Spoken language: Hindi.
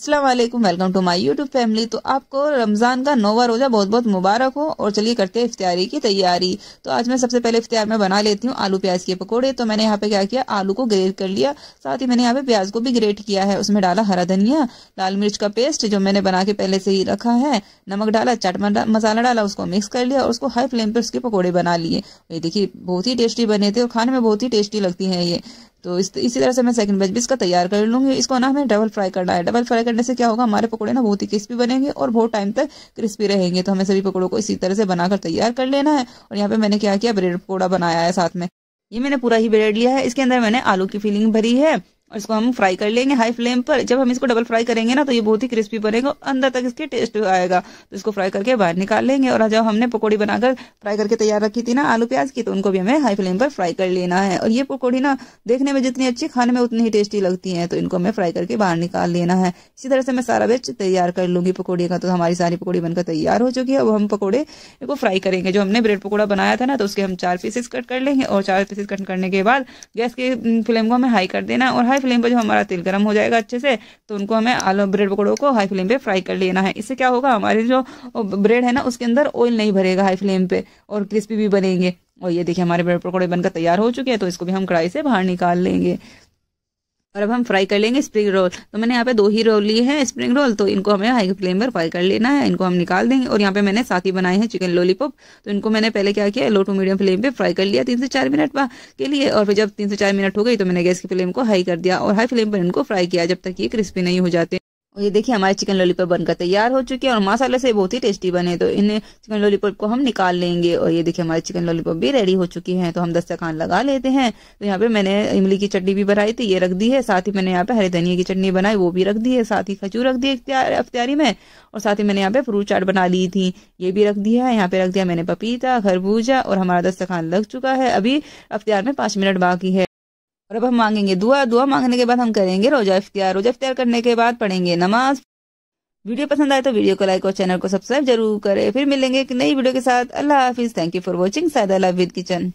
Aslam welcome to my YouTube family तो आपको रमज़ान का नोवा रोज़ा बहुत बहुत मुबारक हो और चलिए करते हैं इफ्तारी की तैयारी तो आज मैं सबसे पहले इफ्तार में बना लेती हूँ आलू प्याज के पकोड़े तो मैंने यहाँ पे क्या किया आलू को ग्रेट कर लिया साथ ही मैंने यहाँ पे प्याज को भी ग्रेट किया है उसमें डाला हरा धनिया लाल मिर्च का पेस्ट जो मैंने बना के पहले से ही रखा है नमक डाला चाट मसाला डाला उसको मिक्स कर लिया और उसको हाई फ्लेम पर उसके पकौड़े बना लिए ये देखिए बहुत ही टेस्टी बने थे और खाने में बहुत ही टेस्टी लगती है ये तो इस इसी तरह से मैं सेकंड बैच भी इसका तैयार कर लूंगी इसको ना हमें डबल फ्राई करना है डबल फ्राई करने से क्या होगा हमारे पकोड़े ना बहुत ही क्रिस्पी बनेंगे और बहुत टाइम तक क्रिस्पी रहेंगे तो हमें सभी पकोड़ों को इसी तरह से बनाकर तैयार कर लेना है और यहाँ पे मैंने क्या किया ब्रेड पकौड़ा बनाया है साथ में ये मैंने पूरा ही ब्रेड लिया है इसके अंदर मैंने आलू की फीलिंग भरी है इसको हम फ्राई कर लेंगे हाई फ्लेम पर जब हम इसको डबल फ्राई करेंगे ना तो ये बहुत ही क्रिस्पी बनेगा अंदर तक इसके टेस्ट आएगा तो इसको फ्राई करके बाहर निकाल लेंगे और जब हमने पकौड़ी बनाकर फ्राई करके तैयार रखी थी ना आलू प्याज की तो उनको भी हमें हाई फ्लेम पर फ्राई कर लेना है और ये पकौड़ी ना देखने में जितनी अच्छी खाने में उतनी ही टेस्टी लगती है तो इनको हमें फ्राई करके बाहर निकाल लेना है इसी तरह से मैं सारा वेज तैयार कर लूंगी पकौड़ी का तो हमारी सारी पकौड़ी बनकर तैयार हो चुकी है अब हम पकौड़े को फ्राई करेंगे जो हमने ब्रेड पकौड़ा बनाया था ना तो उसके हम चार पीसेस कट कर लेंगे और चार पीसेस कट करने के बाद गैस के फ्लेम को हमें हाई कर देना और हाई हाई फ्लेम पर जब हमारा तेल गर्म हो जाएगा अच्छे से तो उनको हमें आलू ब्रेड पकड़ो को हाई फ्लेम पे फ्राई कर लेना है इससे क्या होगा हमारे जो ब्रेड है ना उसके अंदर ऑयल नहीं भरेगा हाई फ्लेम पे और क्रिस्पी भी बनेंगे और ये देखिए हमारे ब्रेड पकौड़े बनकर तैयार हो चुके हैं तो इसको भी हम कढ़ाई से बाहर निकाल लेंगे और अब हम फ्राई कर लेंगे स्प्रिंग रोल तो मैंने यहाँ पे दो ही रोल लिए हैं स्प्रिंग रोल तो इनको हमें हाई फ्लेम पर फ्राई कर लेना है इनको हम निकाल देंगे और यहाँ पे मैंने साथ ही बनाए हैं चिकन लॉलीपॉप तो इनको मैंने पहले क्या किया लो टू मीडियम फ्लेम पे फ्राई कर लिया तीन से चार मिनट के लिए और फिर जब तीन से चार मिनट हो गई तो मैंने गैस की फ्लेम को हाई कर दिया और हाई फ्लेम पर इनको फ्राई किया जब तक ये क्रिस्पी नहीं हो जाते और ये देखिए हमारे चिकन लॉलीपॉप बनकर तैयार हो चुके हैं और मसाले से बहुत ही टेस्टी बने तो इन चिकन लॉलीपॉप को हम निकाल लेंगे और ये देखिए हमारे चिकन लॉलीपॉप भी रेडी हो चुकी हैं तो हम दस्तरखान लगा लेते हैं तो यहाँ पे मैंने इमली की चटनी भी बनाई थी ये रख दी है साथ ही मैंने यहाँ पे हरे धनिया की चटनी बनाई वो भी रख दी है साथ ही खजूर रख दी अख्तियारी में और साथ ही मैंने यहाँ पे फ्रूट चाट बना ली थी ये भी रख दिया है यहाँ पे रख दिया मैंने पपीता खरबूजा और हमारा दस्तरखान लग चुका है अभी अख्तियार में पांच मिनट बाकी है और अब हम मांगेंगे दुआ दुआ मांगने के बाद हम करेंगे रोजा इफ्तियार रोजा इफ्तियार करने के बाद पढ़ेंगे नमाज वीडियो पसंद आए तो वीडियो को लाइक और चैनल को सब्सक्राइब जरूर करें फिर मिलेंगे एक नई वीडियो के साथ अल्लाह हाफिज थैंक यू फॉर वॉचिंग सादा विद किचन